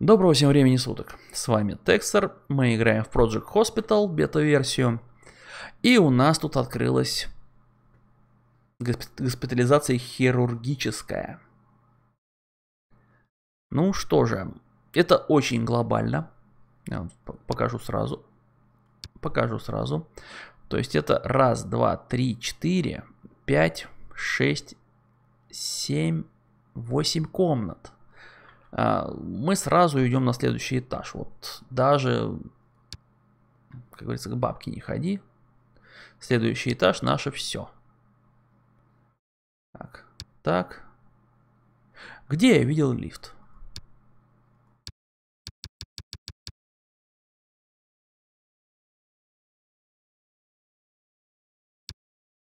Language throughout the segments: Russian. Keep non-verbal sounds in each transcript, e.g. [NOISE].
Доброго всем времени суток. С вами Текстер, мы играем в Project Hospital, бета-версию. И у нас тут открылась госп... госпитализация хирургическая. Ну что же, это очень глобально. Я покажу сразу. Покажу сразу. То есть это раз, два, три, четыре, пять, шесть, семь, восемь комнат. А, мы сразу идем на следующий этаж. Вот даже, как говорится, к бабке не ходи. Следующий этаж наше все. Так, так. Где я видел лифт?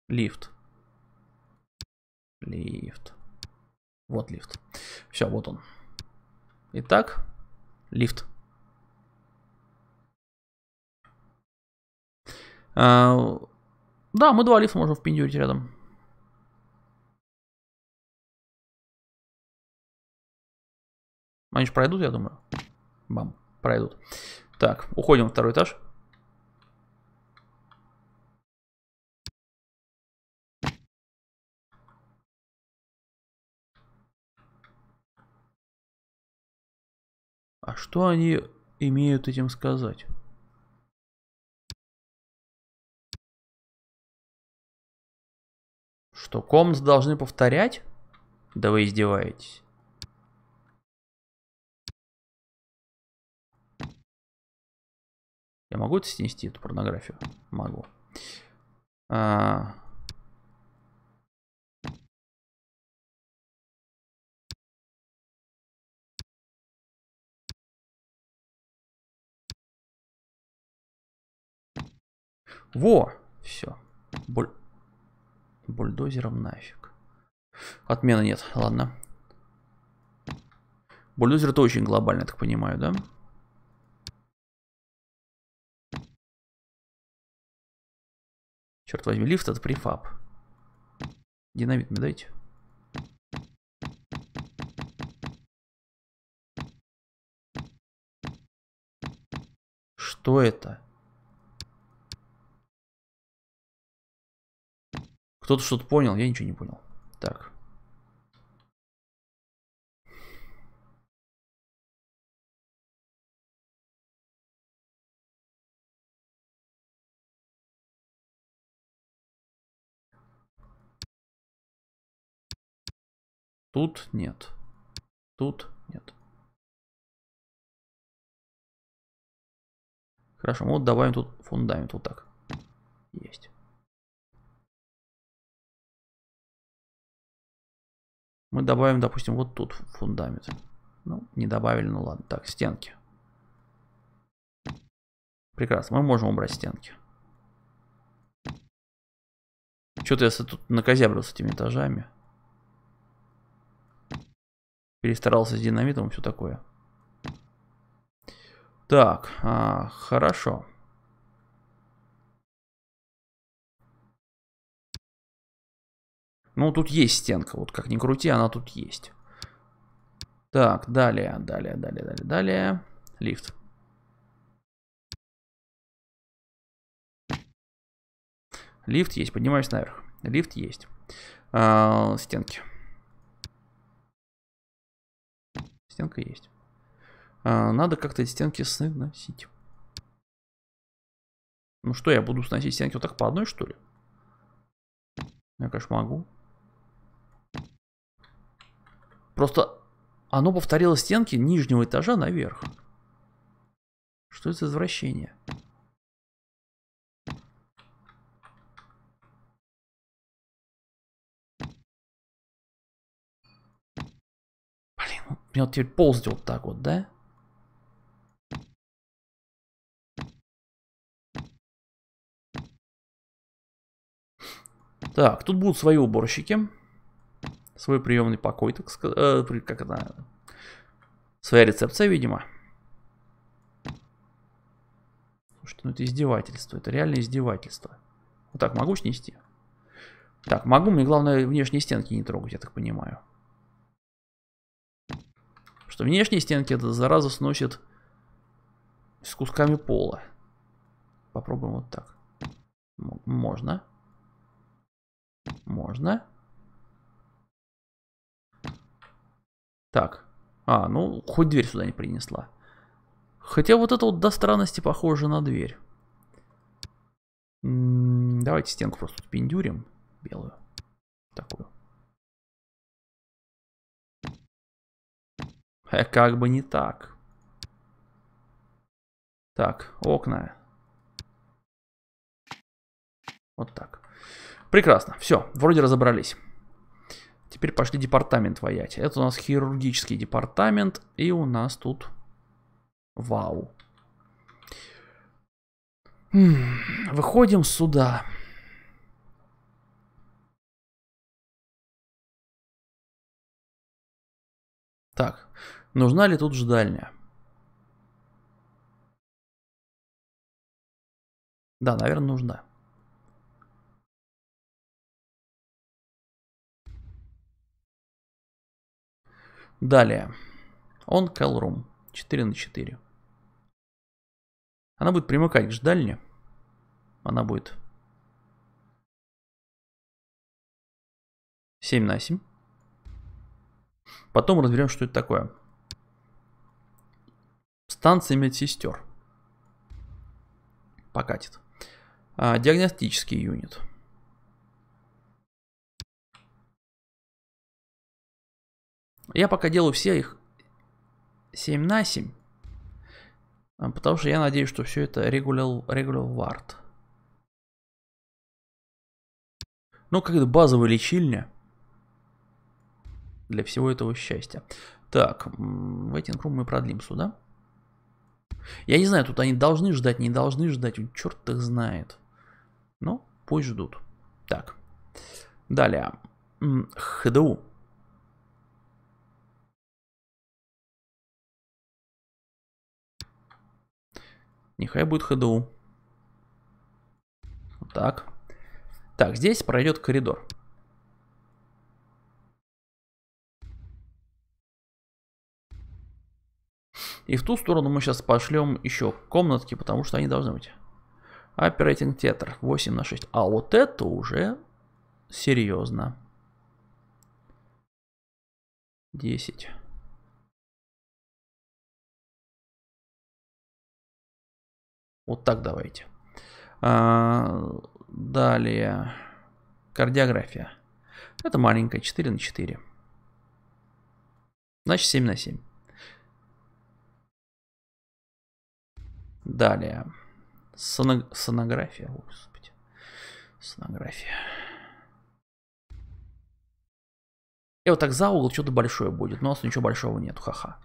Лифт. Лифт. Вот лифт. Все, вот он. Итак, лифт. А, да, мы два лифта можем впендюрить рядом. Они же пройдут, я думаю. Бам, пройдут. Так, уходим на второй этаж. А что они имеют этим сказать? Что, комнаты должны повторять? Да вы издеваетесь. Я могу это снести, эту порнографию? Могу. А, Во! Все. Буль... Бульдозером нафиг. Отмены нет, ладно. Бульдозер это очень глобально, я так понимаю, да? Черт возьми, лифт это префаб. Динамит мне дайте. Что это? Кто-то что-то понял, я ничего не понял. Так. Тут нет. Тут нет. Хорошо, мы вот добавим тут фундамент вот так. Есть. мы добавим, допустим, вот тут фундамент. Ну, не добавили, ну ладно. Так, стенки. Прекрасно, мы можем убрать стенки. Что-то я тут накозябрил с этими этажами. Перестарался с динамитом и все такое. Так, а, хорошо. Ну, тут есть стенка, вот как ни крути, она тут есть. Так, далее, далее, далее, далее, далее. Лифт. Лифт есть, поднимаюсь наверх. Лифт есть. А, стенки. Стенка есть. А, надо как-то эти стенки сносить. Ну что, я буду сносить стенки вот так по одной, что ли? Я, конечно, могу. Просто оно повторило стенки нижнего этажа наверх. Что это за извращение? Блин, вот меня теперь ползет вот так вот, да? Так, тут будут свои уборщики свой приемный покой, так сказать, э, как это, своя рецепция, видимо. Слушайте, ну это издевательство, это реально издевательство. Вот так могу снести? Так, могу, мне главное внешние стенки не трогать, я так понимаю. Что внешние стенки это зараза сносит с кусками пола. Попробуем вот так. Можно. Можно. Так. А, ну, хоть дверь сюда не принесла. Хотя вот это вот до странности похоже на дверь. давайте стенку просто пиндюрим. Белую. Такую. Э, как бы не так. Так, окна. Вот так. Прекрасно, все, вроде разобрались. Теперь пошли департамент воять. Это у нас хирургический департамент. И у нас тут... Вау. Выходим сюда. Так, нужна ли тут ждальня? Да, наверное, нужна. Далее. Он Калрум. 4 на 4. Она будет примыкать к ждальне. Она будет 7 на 7. Потом разберем, что это такое. Станция медсестер. Покатит. А, диагностический юнит. Я пока делаю все их 7 на 7. А, потому что я надеюсь, что все это regular, regular вард. Ну, как базовая лечильня для всего этого счастья. Так, waiting room мы продлим сюда. Я не знаю, тут они должны ждать, не должны ждать, черт их знает. Но ну, пусть ждут. Так, далее. ХДУ. Нехай будет ХДУ. Вот так. Так, здесь пройдет коридор. И в ту сторону мы сейчас пошлем еще комнатки, потому что они должны быть. Оперейтинг театр 8 на 6. А вот это уже серьезно. 10. Вот так давайте. А, далее. Кардиография. Это маленькая, 4 на 4. Значит, 7 на 7. Далее. Соно... Сонография. О, господи. Сонография. И вот так за угол что-то большое будет. Но у нас ничего большого нет. Ха-ха.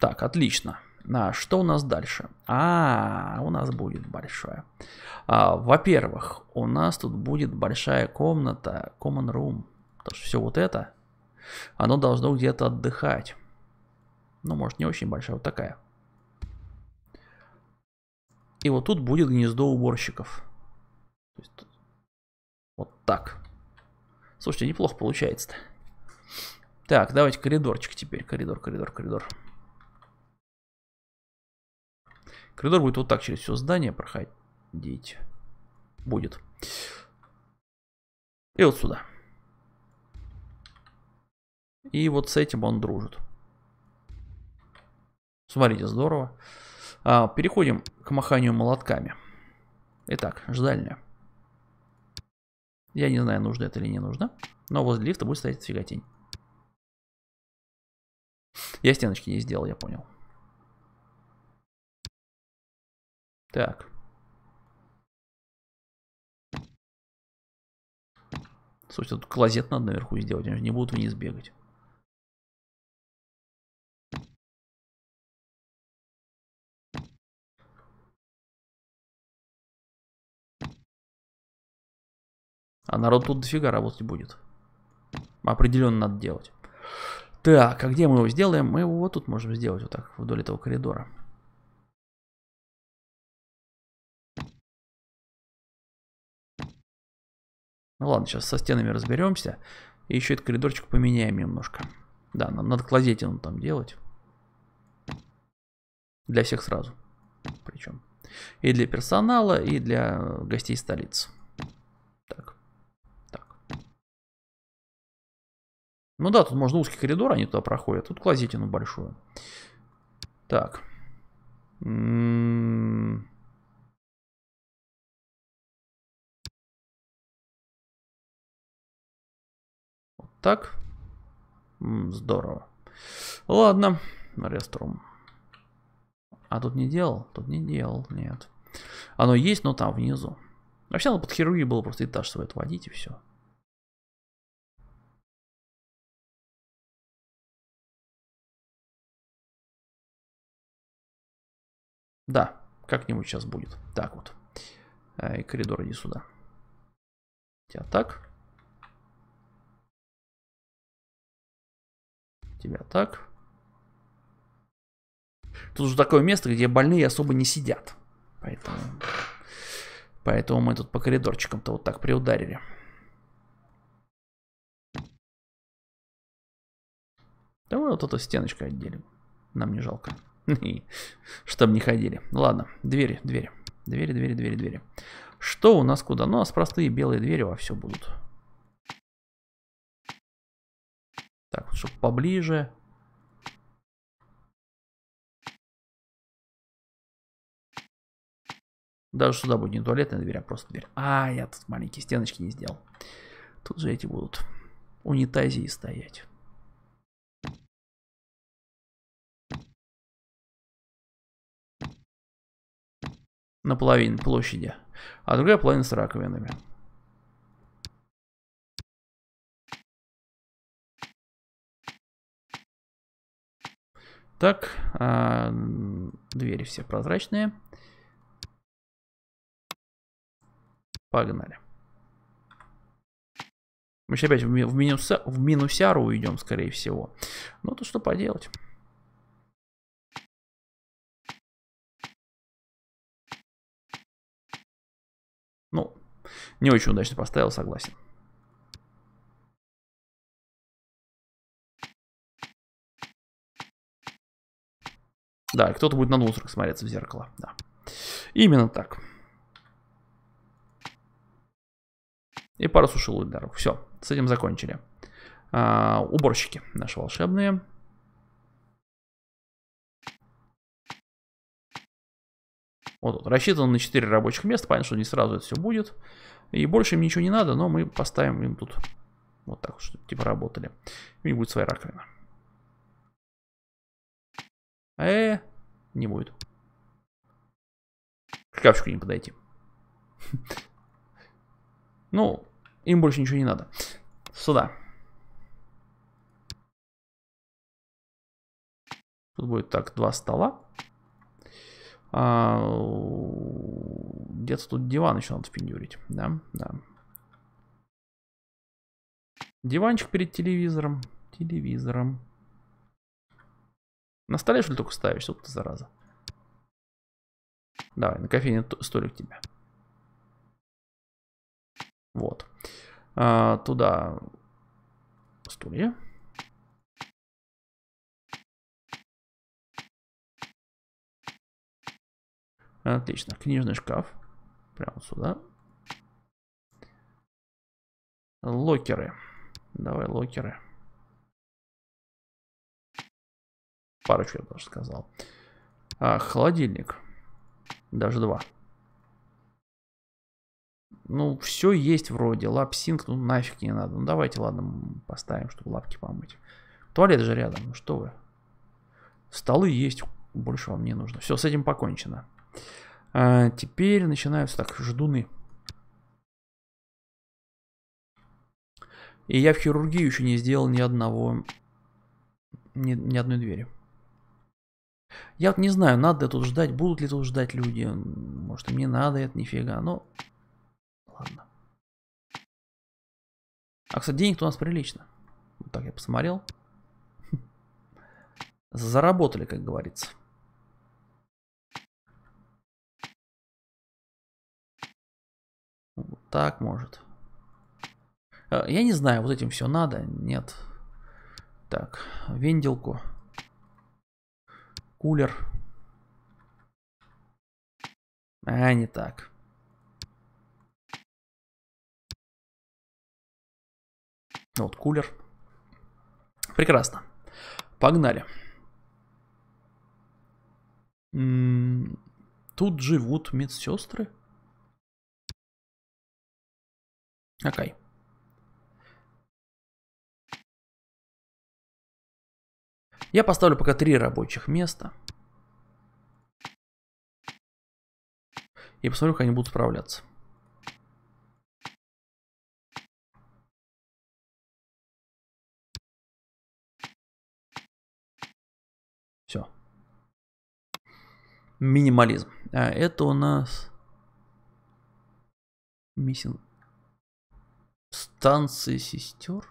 Так, отлично. А, что у нас дальше? А, у нас будет большое. А, во-первых, у нас тут будет большая комната, common room. то есть все вот это, оно должно где-то отдыхать. Ну, может, не очень большая, вот такая. И вот тут будет гнездо уборщиков. вот так. Слушайте, неплохо получается-то. Так, давайте коридорчик теперь. Коридор, коридор, коридор. Коридор будет вот так через все здание проходить. Будет. И вот сюда. И вот с этим он дружит. Смотрите, здорово. А, переходим к маханию молотками. Итак, ждальня. Я не знаю, нужно это или не нужно. Но возле лифта будет стоять фиготень. Я стеночки не сделал, я понял. Так. Слушайте, тут клозет надо наверху сделать, они же не будут вниз бегать. А народ тут дофига работать будет. Определенно надо делать. Так, а где мы его сделаем? Мы его вот тут можем сделать, вот так, вдоль этого коридора. Ну ладно, сейчас со стенами разберемся. И еще этот коридорчик поменяем немножко. Да, нам надо клозетину там делать. Для всех сразу. Причем. И для персонала, и для гостей столицы. Так. Так. Ну да, тут можно узкий коридор, они туда проходят. Тут клозетину большую. Так. М -м -м. Так? Здорово. Ладно, реструм. А тут не делал? Тут не делал, нет. Оно есть, но там, внизу. Вообще, надо под хирургией было просто этаж свой отводить и все. Да, как-нибудь сейчас будет. Так вот. Э, и коридор иди сюда. Тебя так. тебя так. Тут же такое место, где больные особо не сидят. Поэтому, поэтому мы тут по коридорчикам-то вот так приударили. Давай вот эту стеночку отделим. Нам не жалко. [LAUGHS] Чтоб не ходили. Ладно, двери, двери. Двери, двери, двери, двери. Что у нас куда? Ну, у а нас простые белые двери во все будут. Так, чтобы поближе. Даже сюда будет не туалетная дверь, а просто дверь. А, я тут маленькие стеночки не сделал. Тут же эти будут унитазии стоять. На половине площади. А другая половина с раковинами. Так, а, двери все прозрачные. Погнали. Мы сейчас опять в, минуса, в минусяру уйдем, скорее всего. Ну, то что поделать. Ну, не очень удачно поставил, согласен. Да, кто-то будет на носорах смотреться в зеркало. Да. Именно так. И пару сушил ударов. Все, с этим закончили. А, уборщики наши волшебные. Вот тут. Рассчитано на 4 рабочих места. Понятно, что не сразу это все будет. И больше им ничего не надо, но мы поставим им тут вот так, чтобы типа работали. У них будет своя раковина. Э, не будет. К шкафчику не подойти. [LAUGHS] Ну, им больше ничего не надо. Сюда. Тут будет так, два стола. А, Где-то тут диван еще надо впендюрить. Да, да. Диванчик перед телевизором. Телевизором. На столе, что ли, только ставишь, вот ты, зараза. Давай, на кофейный столик тебе. Вот. А, туда стулья. Отлично. Книжный шкаф. Прямо сюда. Локеры. Давай локеры. Парочку я даже сказал. А, холодильник. Даже два. Ну, все есть вроде. Лапсинг, ну нафиг не надо. Ну, давайте, ладно, поставим, чтобы лапки помыть. Туалет же рядом, ну что вы. Столы есть, больше вам не нужно. Все, с этим покончено. А, теперь начинаются так, ждуны. И я в хирургии еще не сделал ни одного, ни, ни одной двери. Я вот не знаю, надо тут ждать, будут ли тут ждать люди. Может, мне надо это нифига, но... Ладно. А, кстати, денег у нас прилично. Вот так я посмотрел. [LAUGHS] Заработали, как говорится. Вот так может. А, я не знаю, вот этим все надо. Нет. Так, венделку. Кулер. А, не так. Ну вот кулер. Прекрасно. Погнали. Тут живут медсестры. Окей. Okay. Я поставлю пока три рабочих места. И посмотрю, как они будут справляться. Все. Минимализм. А это у нас... Миссинг. Станции сестер.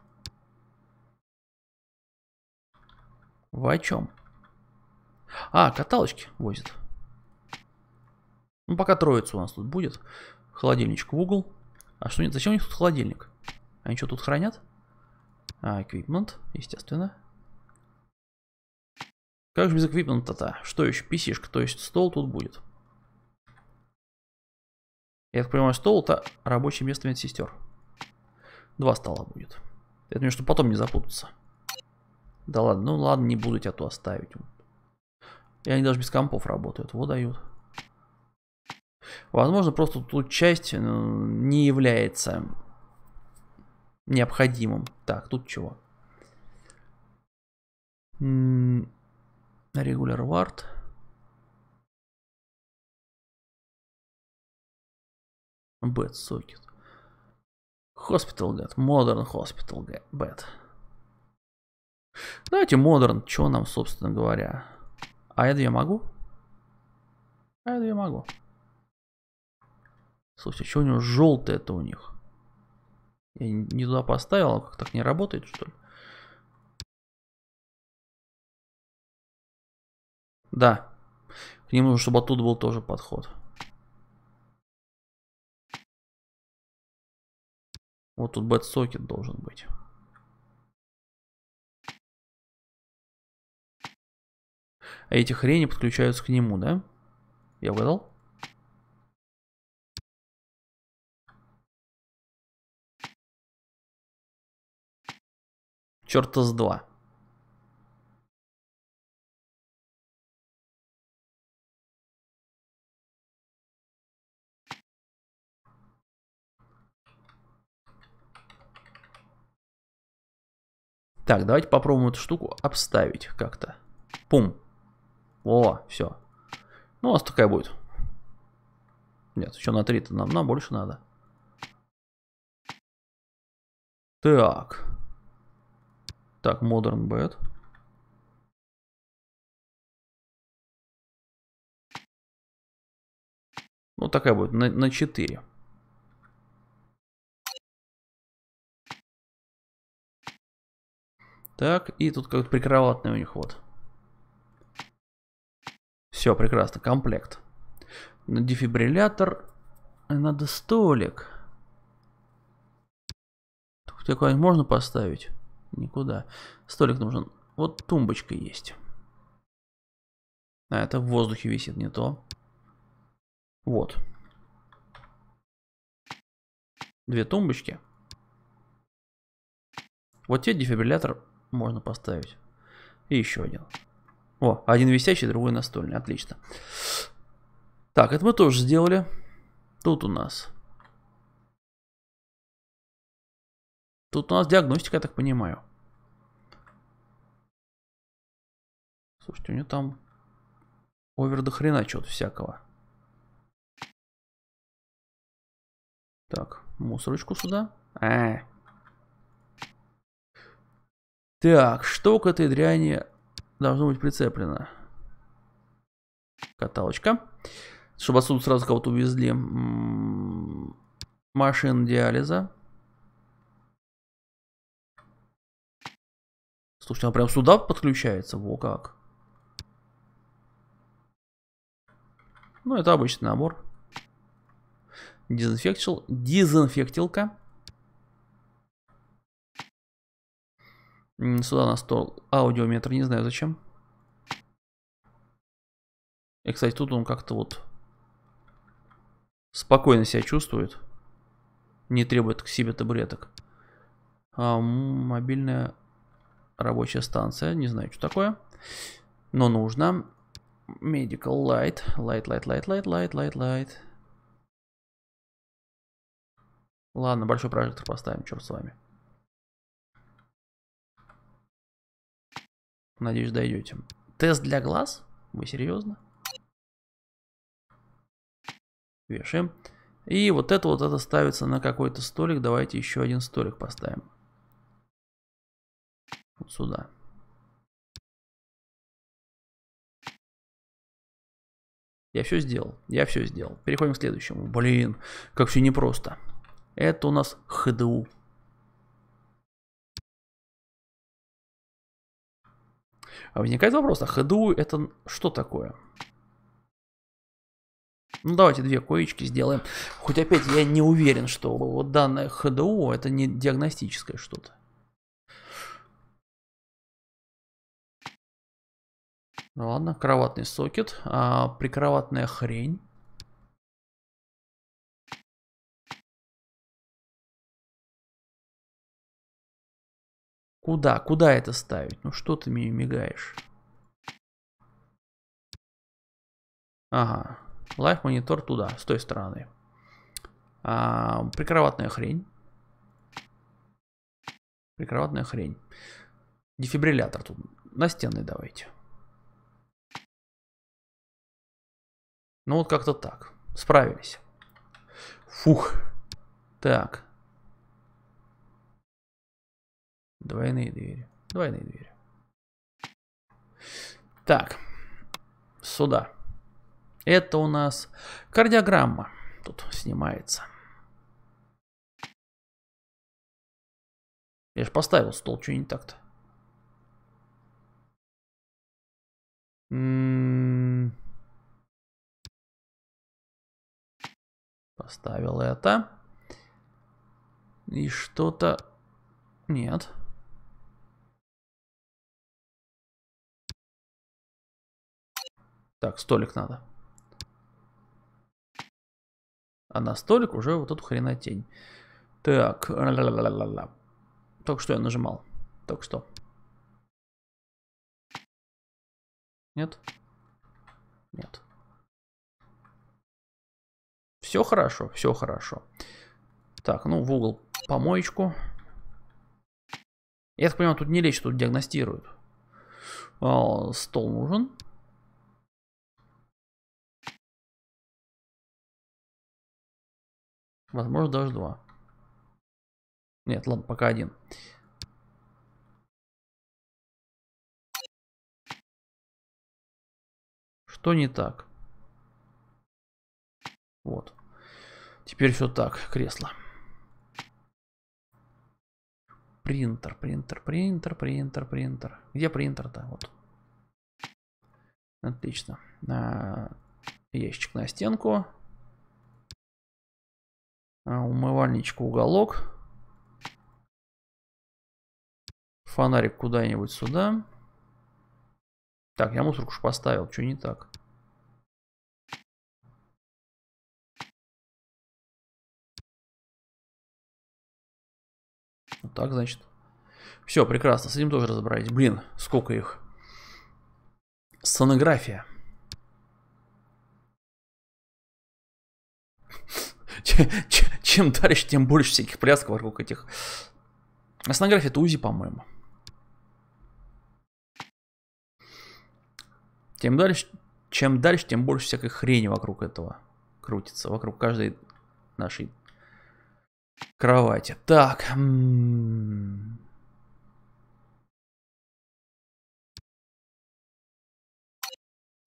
Вы о чем? А, каталочки возит. Ну, пока троица у нас тут будет. Холодильничек в угол. А что, нет, зачем у них тут холодильник? Они что, тут хранят? А, эквипмент, естественно. Как же без эквипмента-то? Что еще? Писишка, то есть стол тут будет. Я так понимаю, стол это рабочее место медсестер. Два стола будет. Я думаю, что потом не запутаться. Да ладно, ну ладно, не буду тебя ту оставить. И они даже без компов работают, вот дают. Возможно, просто тут часть э, не является необходимым. Так, тут чего? Регуляр вард. Бэт сокет. Хоспитал Get, модерн хоспитал Get, Bad. Давайте модерн, что нам, собственно говоря. А это я могу? А это я могу. Слушайте, что у него желтое это у них? Я не туда поставил, оно как так не работает, что ли? Да. К ним нужно, чтобы оттуда был тоже подход. Вот тут бэт должен быть. а эти хрени подключаются к нему, да? Я угадал? Черта с два. Так, давайте попробуем эту штуку обставить как-то. Пум. О, все. Ну, у нас такая будет. Нет, еще на 3-то нам, нам больше надо. Так. Так, Modern Bed. Ну, такая будет, на, на 4. Так, и тут как-то прикроватный у них вот. Все, прекрасно, комплект. Дефибриллятор. Э, надо столик. Тут Такой можно поставить? Никуда. Столик нужен. Вот тумбочка есть. А, это в воздухе висит, не то. Вот. Две тумбочки. Вот тебе дефибриллятор можно поставить. И еще один. О, один висячий, другой настольный. Отлично. Так, это мы тоже сделали. Тут у нас. Тут у нас диагностика, я так понимаю. Слушайте, у него там овер до хрена чего-то всякого. Так, мусорочку сюда. А Так, что к этой дряни должно быть прицеплено. Каталочка. Чтобы отсюда сразу кого-то увезли. Машин диализа. Слушай, он прям сюда подключается. Во как. Ну, это обычный набор. Дезинфектил. Дезинфектилка. Сюда на стол аудиометр, не знаю зачем. И, кстати, тут он как-то вот спокойно себя чувствует. Не требует к себе табуреток. А, мобильная рабочая станция. Не знаю, что такое. Но нужно. Medical light. Light, light, light, light, light, light, light. Ладно, большой прожектор поставим, черт с вами. Надеюсь, дойдете. Тест для глаз? Вы серьезно? Вешаем. И вот это вот это ставится на какой-то столик. Давайте еще один столик поставим. Вот сюда. Я все сделал. Я все сделал. Переходим к следующему. Блин, как все непросто. Это у нас ХДУ. А возникает вопрос, а HDU это что такое? Ну давайте две коечки сделаем. Хоть опять я не уверен, что вот данное ХДУ это не диагностическое что-то. Ну ладно, кроватный сокет, а, прикроватная хрень. Куда? Куда это ставить? Ну что ты мне мигаешь? Ага. Live монитор туда, с той стороны. А, прикроватная хрень. Прикроватная хрень. Дефибриллятор тут. на Настенный давайте. Ну вот как-то так. Справились. Фух. Так. Двойные двери. Двойные двери. Так. Сюда. Это у нас кардиограмма. Тут снимается. Я же поставил стол, что не так-то. М-м-м. Поставил это. И что-то... Нет. Так, столик надо. А на столик уже вот эту хренотень. Так. ла ла ла ла ла. Только что я нажимал. Только что. Нет? Нет. Все хорошо, все хорошо. Так, ну в угол помоечку. Я так понимаю, тут не лечь, тут диагностируют. А, стол нужен. Возможно, даже два. Нет, ладно, пока один. Что не так? Вот. Теперь все так, кресло. Принтер, принтер, принтер, принтер, принтер. Где принтер-то? Вот. Отлично. А, ящик на стенку. Э, Умывальничку уголок. Фонарик куда-нибудь сюда. Так, я мусорку же поставил, что не так? Вот так, значит. Все, прекрасно, с этим тоже разобрались. Блин, сколько их. Сонография. [LAUGHS] Ч чем дальше, [LAUGHS] тем больше всяких пляск вокруг этих. Основнография это УЗИ, по-моему. Тем дальше, чем дальше, тем больше всякой хрени вокруг этого крутится. Вокруг каждой нашей кровати. Так. М-м.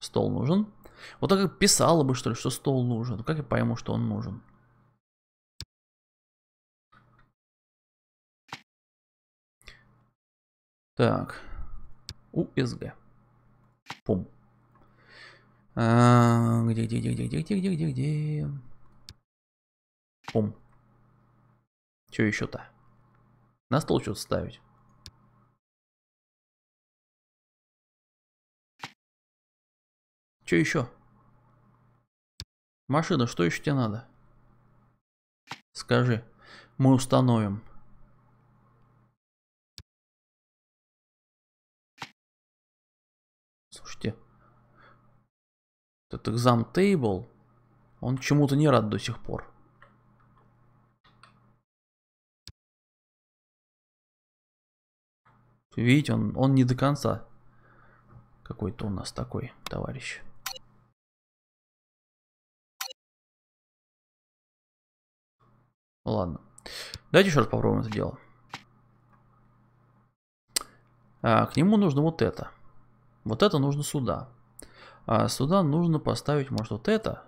Стол нужен. Вот так как писала бы, что ли, что стол нужен. Как я пойму, что он нужен? Так. УСГ. Пум. А, где, где, где, где, где, где, где, где, где? Пум. что еще-то? На стол что-то ставить. что еще? Машина, что еще тебе надо? Скажи. Мы установим. Этот экзам тейбл, он чему-то не рад до сих пор. Видите, он, он не до конца какой-то у нас такой товарищ. Ладно. Давайте еще раз попробуем это дело. А, к нему нужно вот это. Вот это нужно сюда. А сюда нужно поставить, может, вот это.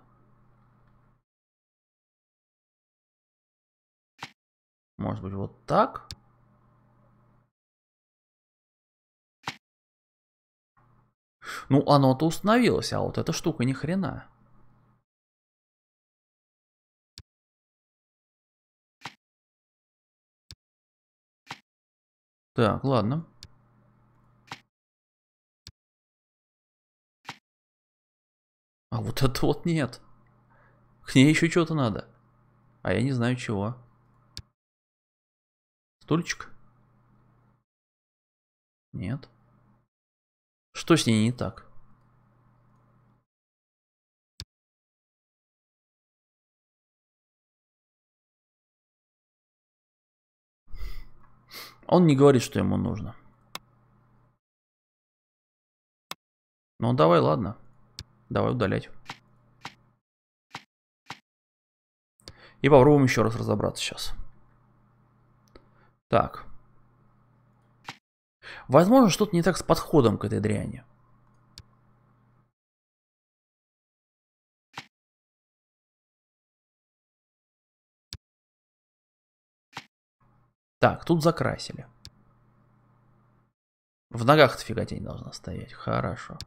Может быть, вот так. Ну, оно-то установилось, а вот эта штука ни хрена. Так, ладно. А вот это вот нет. К ней еще что-то надо. А я не знаю чего. Стульчик? Нет. Что с ней не так? Он не говорит, что ему нужно. Ну давай, ладно. Давай удалять. И попробуем еще раз разобраться сейчас. Так. Возможно, что-то не так с подходом к этой дряни. Так, тут закрасили. В ногах-то фиготень должна стоять. Хорошо.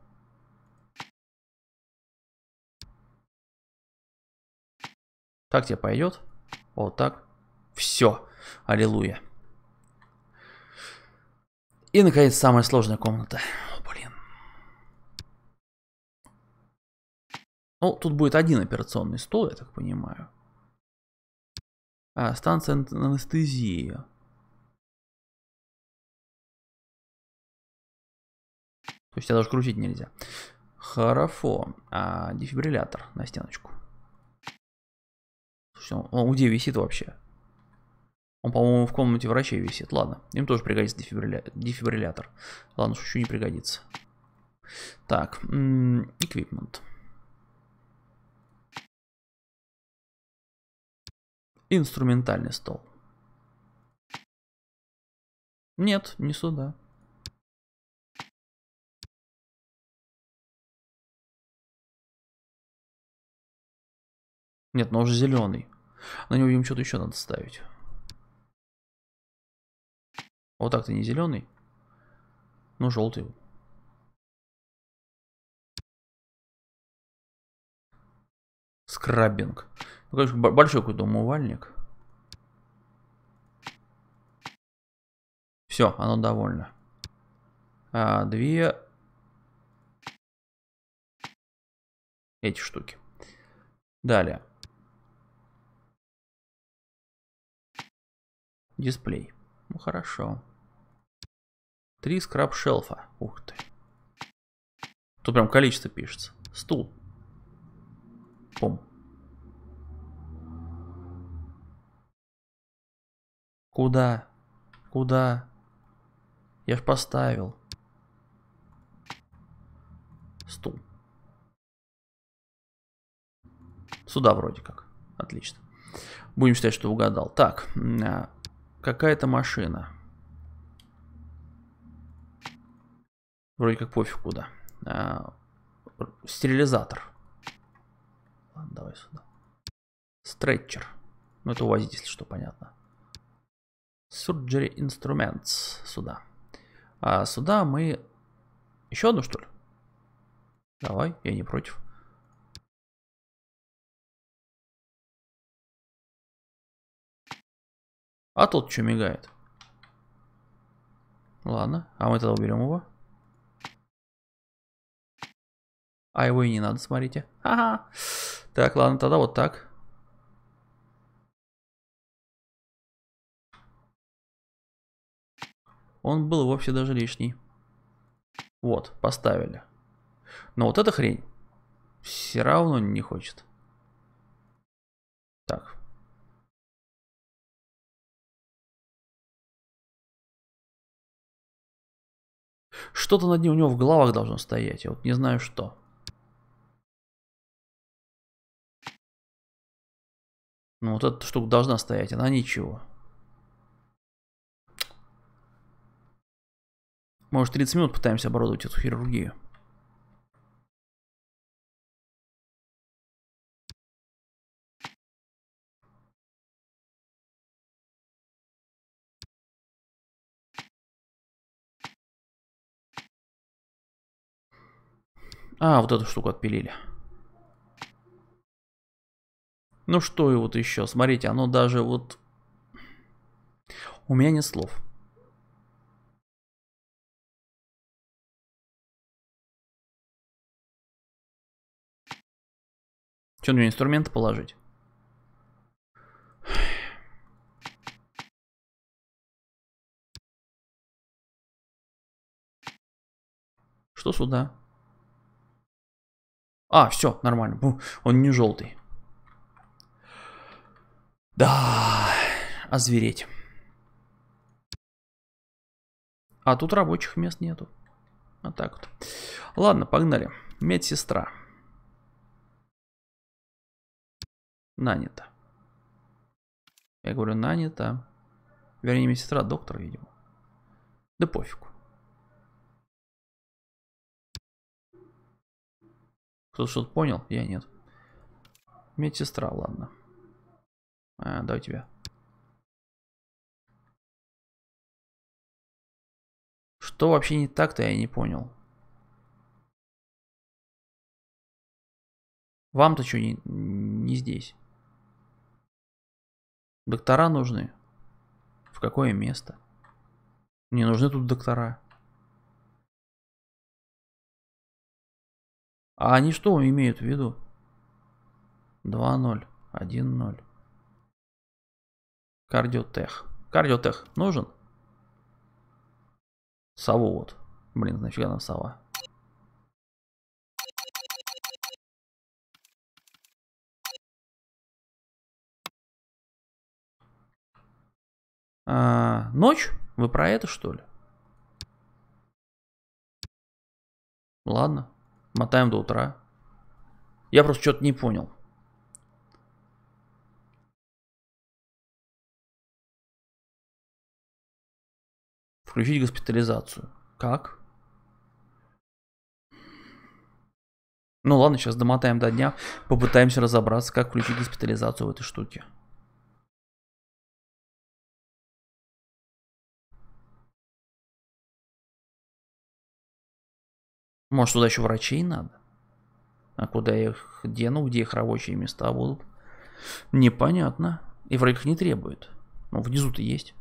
Как тебе пойдет? Вот так. Все. Аллилуйя. И, наконец, самая сложная комната. О, блин. Ну, тут будет один операционный стол, я так понимаю. А, станция анестезии. То есть тебя даже крутить нельзя. Хорошо. А, дефибриллятор на стеночку. Слушайте, он где висит вообще? Он, по-моему, в комнате врачей висит. Ладно, им тоже пригодится дефибрилля... дефибриллятор. Ладно, шучу, не пригодится. Так, эквипмент. Инструментальный стол. Нет, не сюда. Нет, но уже зеленый. На него им что-то еще надо ставить. Вот так-то не зеленый. Ну, желтый. Скраббинг. Ну, конечно, большой какой-то умывальник. Все, оно довольно. А, две эти штуки. Далее. Дисплей. Ну хорошо. Три скраб шелфа. Ух ты. Тут прям количество пишется. Стул. Пум. Куда? Куда? Я ж поставил. Стул. Сюда вроде как. Отлично. Будем считать, что угадал. Так, а, Какая-то машина. Вроде как пофиг куда. А, стерилизатор. Ладно, давай сюда. Стретчер. Ну это увозить, если что, понятно. Surgery Instruments сюда. А сюда мы... Еще одну, что ли? Давай, я не против. А тот что мигает? Ладно, а мы тогда уберем его. А его и не надо, смотрите. Ага. Так, ладно, тогда вот так. Он был вовсе даже лишний. Вот, поставили. Но вот эта хрень все равно не хочет. Так, Что-то над ним у него в головах должно стоять, я вот не знаю что. Ну вот эта штука должна стоять, она ничего. Может 30 минут пытаемся оборудовать эту хирургию. А, вот эту штуку отпилили. Ну что и вот еще, смотрите, оно даже вот... У меня нет слов. Что мне инструменты положить? Что сюда? А, все, нормально. Он не желтый. Да, озвереть. А тут рабочих мест нету. Вот так вот. Ладно, погнали. Медсестра. Нанята. Я говорю, нанята. Вернее, медсестра, доктор, видимо. Да пофигу. Кто что-то понял? Я нет. Медсестра, ладно. А, давай тебя. Что вообще не так-то я не понял. Вам-то что не, не здесь? Доктора нужны? В какое место? Не нужны тут доктора. А они что имеют в виду? 2-0, 1-0. Кардиотех. Кардиотех нужен? Сову вот. Блин, нафига нам сова? А, ночь? Вы про это что ли? Ладно. Мотаем до утра. Я просто что-то не понял. Включить госпитализацию. Как? Ну ладно, сейчас домотаем до дня. Попытаемся разобраться, как включить госпитализацию в этой штуке. Может, туда еще врачей надо? А куда их дену, где их рабочие места будут? Непонятно. И вроде как не требует. Ну, внизу-то есть.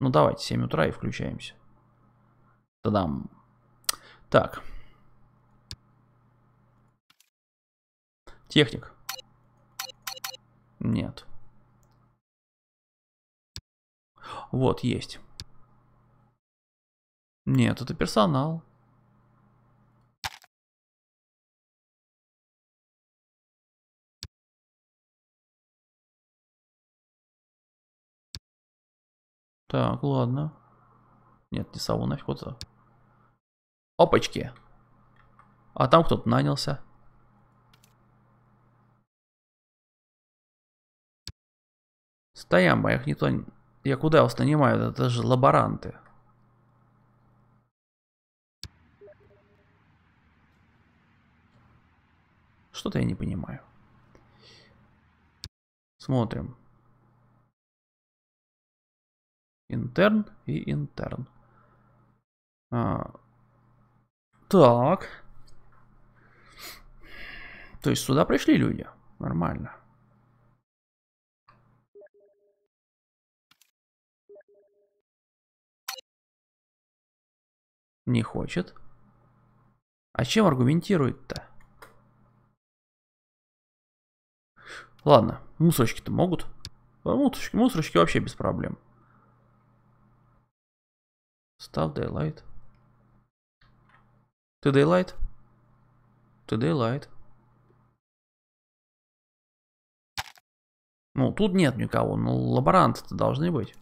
Ну, давайте, 7 утра и включаемся. Тадам. Так. Техник. Нет. Вот, есть. Нет, это персонал. Так, ладно. Нет, не сову нафиг вот Опачки. А там кто-то нанялся. Стоям, моих их никто. Я куда вас нанимаю? Это же лаборанты. Что-то я не понимаю. Смотрим. Интерн и интерн. А, так. То есть сюда пришли люди. Нормально. Не хочет. А чем аргументирует-то? Ладно, мусорочки-то могут. Э, мусорочки, мусорочки вообще без проблем. Став Daylight. Ты Daylight? Ты Daylight. Ну, тут нет никого, но ну, лаборанты-то должны быть.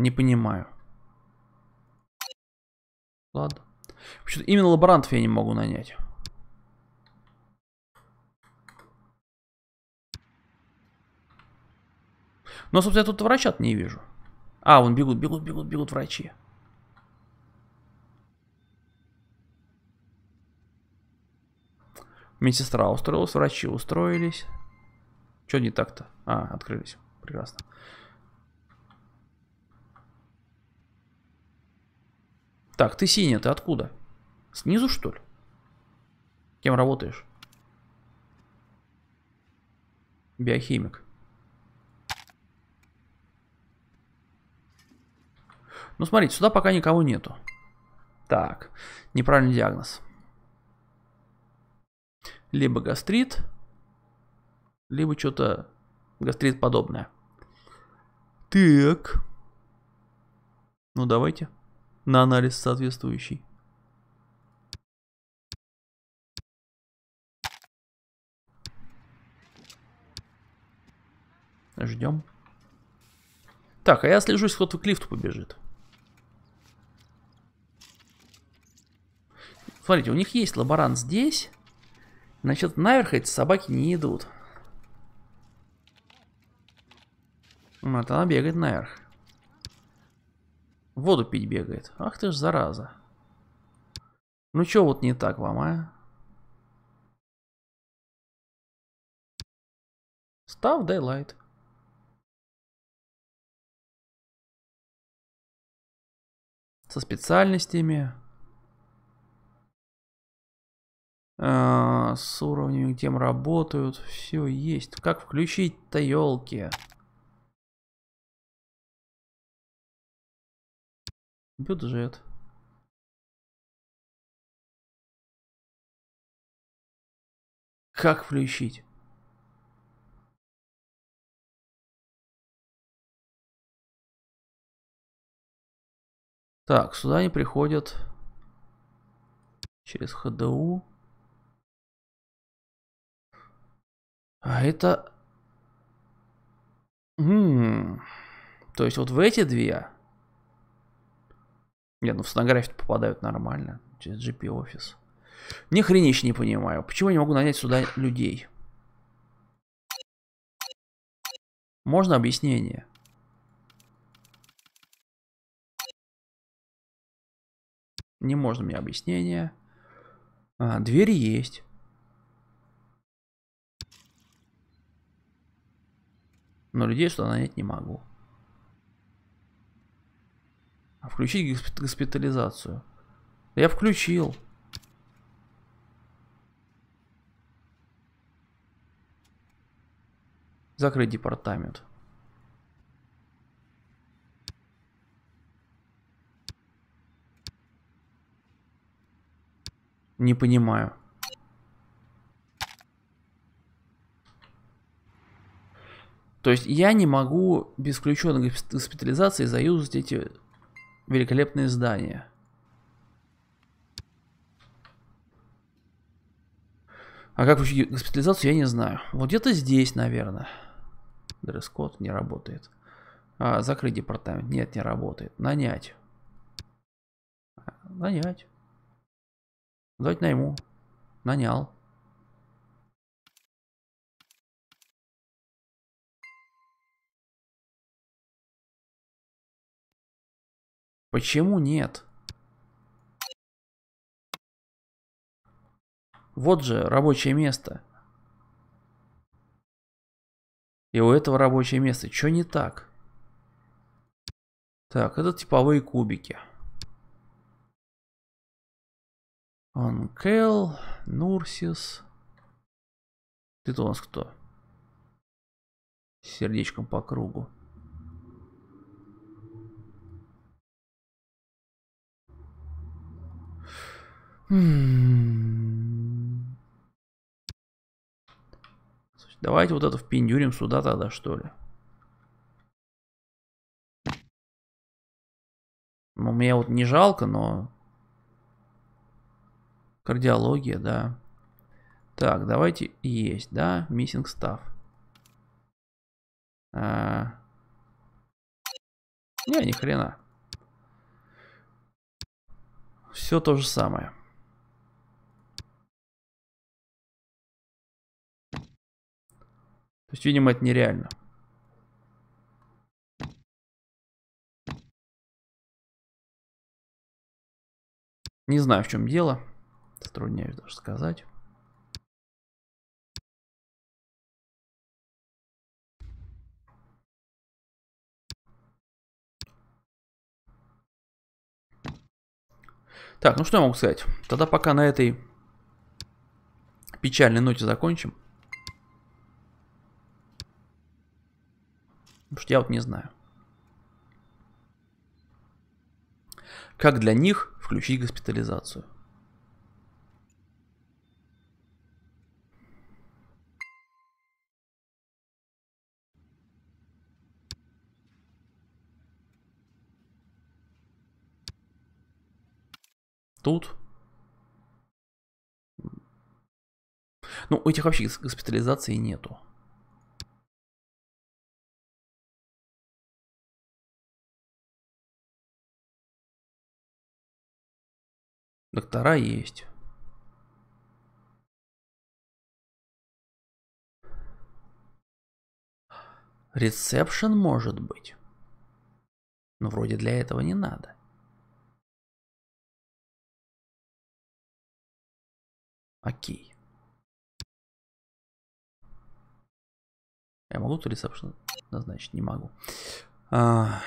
Не понимаю. Ладно. Почему то именно лаборантов я не могу нанять. Но, собственно, я тут врача не вижу. А, вон бегут, бегут, бегут, бегут врачи. Медсестра устроилась, врачи устроились. Что не так-то? А, открылись. Прекрасно. Так, ты синий, ты откуда? Снизу, что ли? Кем работаешь? Биохимик. Ну, смотрите, сюда пока никого нету. Так, неправильный диагноз. Либо гастрит, либо что-то гастрит подобное. Так. Ну, давайте на анализ соответствующий. Ждем. Так, а я слежусь, кто-то к лифту побежит. Смотрите, у них есть лаборант здесь. Значит, наверх эти собаки не идут. Вот она бегает наверх. Воду пить бегает. Ах ты ж зараза. Ну чё вот не так вам, а? Став Daylight. Со специальностями. А, с уровнями, где работают. Все есть. Как включить-то елки? бюджет Как включить? Так, сюда они приходят через ХДУ. А это... М -м -м. То есть вот в эти две не, ну в фотографии попадают нормально. Через GP-офис. Ни хренищ не понимаю. Почему я не могу нанять сюда людей? Можно объяснение? Не можно мне объяснение. А, двери есть. Но людей сюда нанять не могу. А включить госпитализацию. Я включил. Закрыть департамент. Не понимаю. То есть я не могу без включенной госпитализации заюзать эти Великолепные здания. А как включить госпитализацию, я не знаю. Вот где-то здесь, наверное. Дресс-код не работает. А, закрыть департамент. Нет, не работает. Нанять. Нанять. Давайте найму. Нанял. Почему нет? Вот же рабочее место. И у этого рабочее место. Что не так? Так, это типовые кубики. Анкел, Нурсис. Ты-то у нас кто? С сердечком по кругу. Давайте вот это впендюрим сюда тогда, что ли. Ну, мне вот не жалко, но... Кардиология, да. Так, давайте есть, да, missing став. А... Не, ни хрена. Все то же самое. То есть, видимо, это нереально. Не знаю, в чем дело. Затрудняюсь даже сказать. Так, ну что я могу сказать? Тогда пока на этой печальной ноте закончим. Потому что я вот не знаю. Как для них включить госпитализацию? Тут. Ну, у этих вообще госпитализации нету. Доктора есть. Ресепшн может быть. Но вроде для этого не надо. Окей. Я могу тут ресепшн назначить? Не могу. А...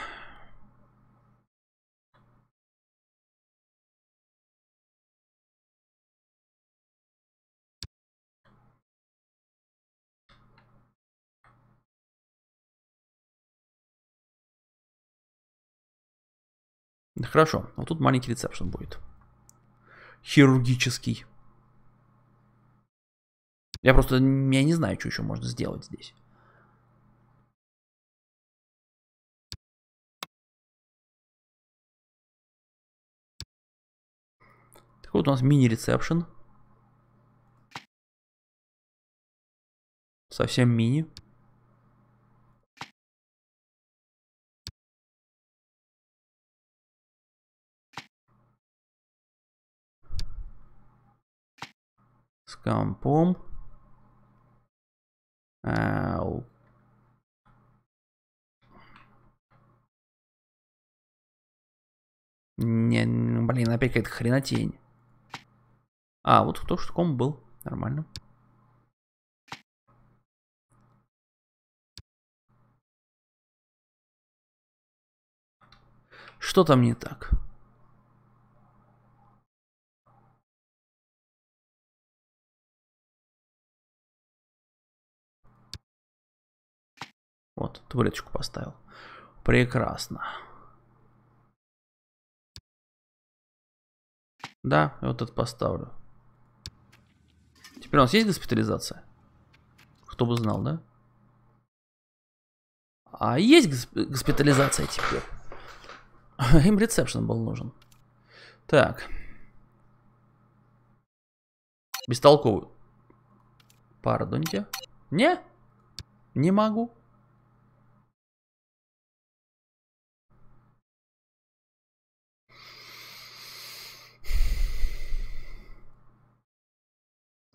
Хорошо, вот тут маленький рецепшн будет. Хирургический. Я просто, я не знаю, что еще можно сделать здесь. Так вот у нас мини-рецепшн. Совсем мини. -рецепшн. с компом. Ау. Не, ну, блин, опять какая-то хренотень. А, вот кто что комп был. Нормально. Что там не так? Вот, табуреточку поставил. Прекрасно. Да, вот этот поставлю. Теперь у нас есть госпитализация? Кто бы знал, да? А есть госп госпитализация теперь. [LAUGHS] Им ресепшн был нужен. Так. Бестолковый. Пардоньте. Не? Не могу.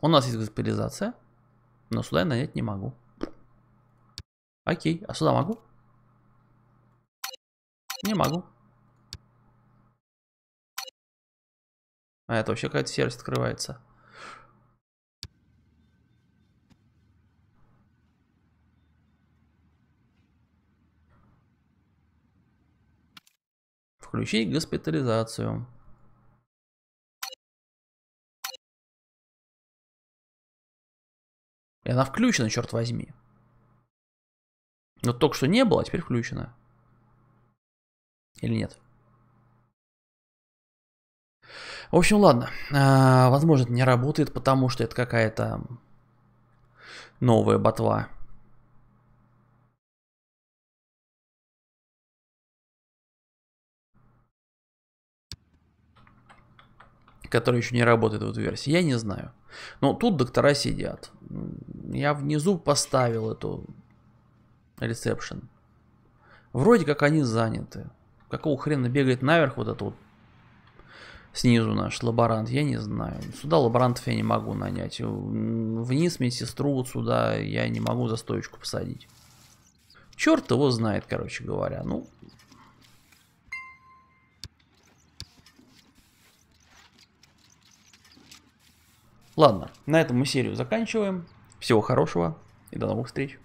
У нас есть госпитализация, но сюда я нанять не могу. Окей, а сюда могу? Не могу. А это вообще какая-то серость открывается. Включи госпитализацию. И она включена, черт возьми. Но только что не было, а теперь включена. Или нет? В общем, ладно. А, возможно, это не работает, потому что это какая-то новая ботва. который еще не работает в эту версии, я не знаю. Но тут доктора сидят. Я внизу поставил эту ресепшн. Вроде как они заняты. Какого хрена бегает наверх вот этот вот снизу наш лаборант, я не знаю. Сюда лаборантов я не могу нанять. Вниз медсестру вот сюда я не могу за стоечку посадить. Черт его знает, короче говоря. Ну, Ладно, на этом мы серию заканчиваем. Всего хорошего и до новых встреч.